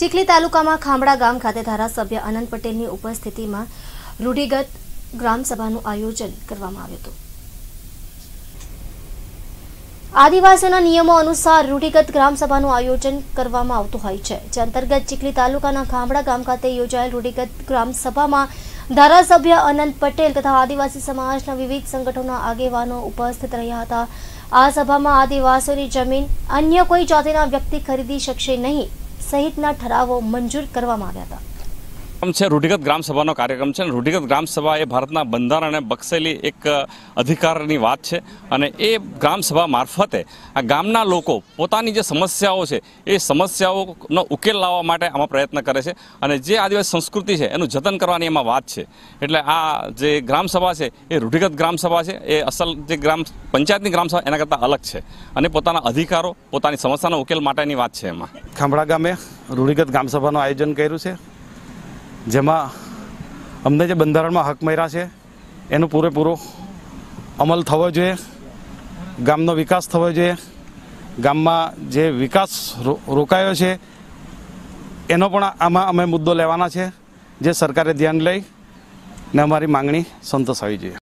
ચીખલી તાલુકામાં ખાંભડા ગામ ખાતે ધારાસભ્ય અનંત પટેલની ઉપસ્થિતિમાં રૂઢિગત ગ્રામસભાનું આયોજન કરવામાં આવ્યું હતું આદિવાસીઓના નિયમો અનુસાર રૂઢિગત ગ્રામસભાનું આયોજન કરવામાં આવતું હોય છે જે અંતર્ગત ચીખલી તાલુકાના ખાંભડા ગામ ખાતે યોજાયેલ રૂઢિગત ગ્રામસભામાં ધારાસભ્ય અનંત પટેલ તથા આદિવાસી સમાજના વિવિધ સંગઠનોના આગેવાનો ઉપસ્થિત રહ્યા હતા આ સભામાં આદિવાસીઓની જમીન અન્ય કોઈ જાતિના વ્યક્તિ ખરીદી શકશે નહીં સહિતના ઠરાવો મંજૂર કરવામાં આવ્યા હતા કાર્યક્રમ છે રૂઢિગત ગ્રામ સભાનો કાર્યક્રમ છે અને રૂઢિગત ગ્રામ સભા એ ભારતના બંધારણ અને બક્ષેલી એક અધિકારની વાત છે અને એ ગ્રામ સભા મારફતે આ ગામના લોકો પોતાની જે સમસ્યાઓ છે એ સમસ્યાઓનો ઉકેલ લાવવા માટે આમાં પ્રયત્ન કરે છે અને જે આદિવાસી સંસ્કૃતિ છે એનું જતન કરવાની એમાં વાત છે એટલે આ જે ગ્રામ સભા છે એ રૂઢિગત ગ્રામ સભા છે એ અસલ જે ગ્રામ પંચાયતની ગ્રામ સભા એના કરતાં અલગ છે અને પોતાના અધિકારો પોતાની સમસ્યાનો ઉકેલ માટેની વાત છે એમાં ખાંભળા ગામે રૂઢિગત ગ્રામસભાનું આયોજન કર્યું છે જેમાં અમને જે બંધારણમાં હક મળ્યા છે એનો પૂરેપૂરો અમલ થવો જોઈએ ગામનો વિકાસ થવો જોઈએ ગામમાં જે વિકાસ રોકાયો છે એનો પણ આમાં અમે મુદ્દો લેવાના છે જે સરકારે ધ્યાન લઈ ને અમારી માંગણી સંતોષાવી જોઈએ